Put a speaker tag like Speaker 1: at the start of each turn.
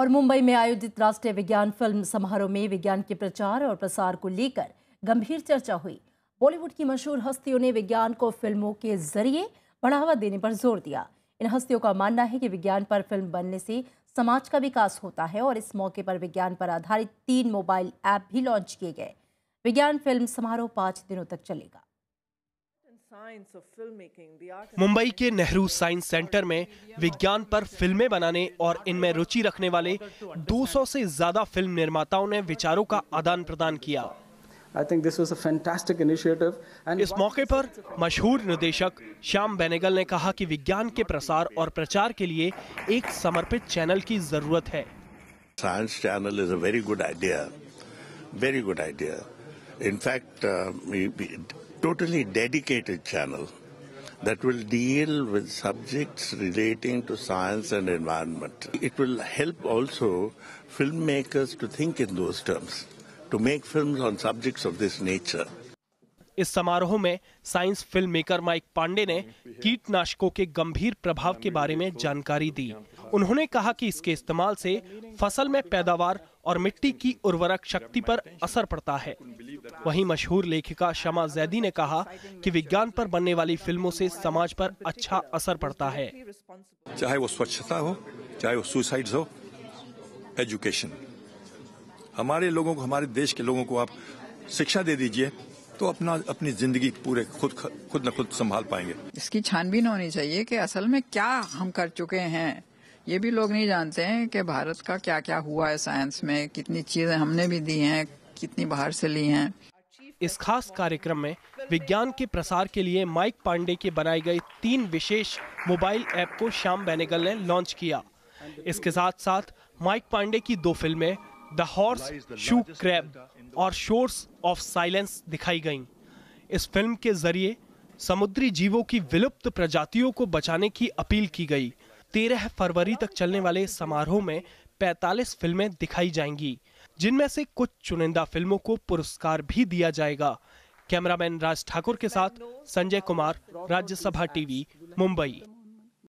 Speaker 1: और मुंबई में आयोजित राष्ट्रीय विज्ञान फिल्म समारोह में विज्ञान के प्रचार और प्रसार को लेकर गंभीर चर्चा हुई बॉलीवुड की मशहूर हस्तियों ने विज्ञान को फिल्मों के जरिए बढ़ावा देने पर जोर दिया इन हस्तियों का मानना है कि विज्ञान पर फिल्म बनने से समाज का विकास होता है और इस मौके पर विज्ञान पर आधारित तीन मोबाइल ऐप भी लॉन्च किए गए विज्ञान फिल्म समारोह पाँच दिनों तक चलेगा
Speaker 2: मुंबई के नेहरू साइंस सेंटर में विज्ञान पर फिल्में बनाने और इनमें रुचि रखने वाले 200 से ज्यादा फिल्म निर्माताओं ने विचारों का आदान प्रदान किया इस मौके पर मशहूर निदेशक श्याम बेनेगल ने कहा कि विज्ञान के प्रसार और प्रचार के लिए एक समर्पित चैनल की जरूरत है
Speaker 3: science channel is a very good idea very good idea in fact totally dedicated channel that will deal with subjects relating to science and environment. It will help also filmmakers to think in those terms, to make films on subjects of this nature.
Speaker 2: इस समारोह में science film maker Mike Pandey ने कीटनाशकों के गंभीर प्रभाव के बारे में जानकारी दी उन्होंने कहा कि इसके इस्तेमाल से फसल में पैदावार और मिट्टी की उर्वरक शक्ति पर असर पड़ता है वहीं मशहूर लेखिका शमा जैदी ने कहा कि विज्ञान पर बनने वाली फिल्मों से समाज पर अच्छा असर पड़ता है
Speaker 3: चाहे वो स्वच्छता हो चाहे वो सुसाइड हो एजुकेशन हमारे लोगों को हमारे देश के लोगों को आप शिक्षा दे दीजिए तो अपना अपनी जिंदगी पूरे खुद खुद न खुद संभाल पाएंगे इसकी छानबीन होनी चाहिए कि असल में क्या हम कर चुके हैं ये भी लोग नहीं जानते हैं कि भारत का क्या क्या हुआ है साइंस में कितनी चीजें हमने भी दी हैं कितनी बाहर से ली हैं
Speaker 2: इस खास कार्यक्रम में विज्ञान के प्रसार के लिए माइक पांडे के बनाए गए तीन विशेष मोबाइल ऐप को श्याम बेनेगल ने लॉन्च किया इसके साथ साथ माइक पांडे की दो फिल्में द हॉर्स शू क्रैब और शोर्स ऑफ साइलेंस दिखाई गईं। इस फिल्म के जरिए समुद्री जीवों की विलुप्त प्रजातियों को बचाने की अपील की गई तेरह फरवरी तक चलने वाले समारोह में 45 फिल्में दिखाई जाएंगी जिनमें से कुछ चुनिंदा फिल्मों को पुरस्कार भी दिया जाएगा कैमरामैन राज ठाकुर के साथ संजय कुमार राज्यसभा टीवी मुंबई